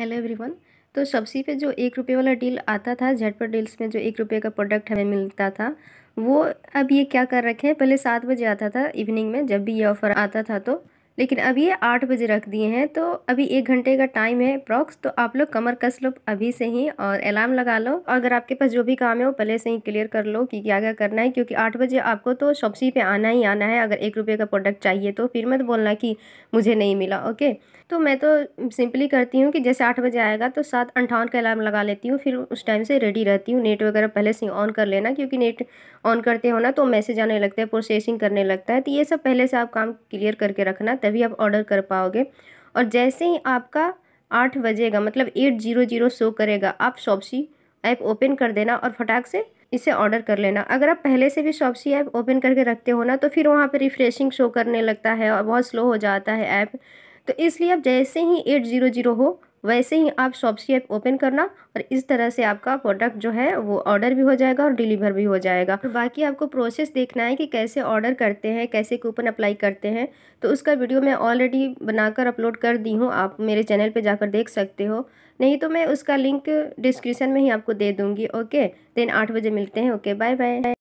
hello everyone तो सबसे पे जो एक रुपये वाला डील आता था झटपट डील्स में जो एक रुपये का प्रोडक्ट हमें मिलता था वो अब ये क्या कर रखे हैं पहले सात बजे आता था इवनिंग में जब भी ये ऑफ़र आता था तो लेकिन अभी ये आठ बजे रख दिए हैं तो अभी एक घंटे का टाइम है अप्रॉक्स तो आप लोग कमर कस लो अभी से ही और अलार्म लगा लो अगर आपके पास जो भी काम है वो पहले से ही क्लियर कर लो कि क्या क्या करना है क्योंकि आठ बजे आपको तो शॉपसी पे आना ही आना है अगर एक रुपये का प्रोडक्ट चाहिए तो फिर मत बोलना कि मुझे नहीं मिला ओके तो मैं तो सिंपली करती हूँ कि जैसे आठ बजे आएगा तो सात अंठावन का अलार्म लगा लेती हूँ फिर उस टाइम से रेडी रहती हूँ नेट वगैरह पहले से ऑन कर लेना क्योंकि नेट ऑन करते हो ना तो मैसेज आने लगता है प्रोसेसिंग करने लगता है तो ये सब पहले से आप काम क्लियर करके रखना तभी आप ऑर्डर कर पाओगे और जैसे ही आपका आठ बजेगा मतलब एट जीरो जीरो शो करेगा आप शॉपसी ऐप ओपन कर देना और फटाक से इसे ऑर्डर कर लेना अगर आप पहले से भी शॉपसी ऐप ओपन करके रखते हो ना तो फिर वहाँ पर रिफ्रेशिंग शो करने लगता है और बहुत स्लो हो जाता है ऐप तो इसलिए आप जैसे ही एट ज़ीरो ज़ीरो हो वैसे ही आप शॉपसी ऐप ओपन करना और इस तरह से आपका प्रोडक्ट जो है वो ऑर्डर भी हो जाएगा और डिलीवर भी हो जाएगा और बाकी आपको प्रोसेस देखना है कि कैसे ऑर्डर करते हैं कैसे कूपन अप्लाई करते हैं तो उसका वीडियो मैं ऑलरेडी बनाकर अपलोड कर दी हूँ आप मेरे चैनल पर जाकर देख सकते हो नहीं तो मैं उसका लिंक डिस्क्रिप्शन में ही आपको दे दूँगी ओके देन आठ बजे मिलते हैं ओके बाय बाय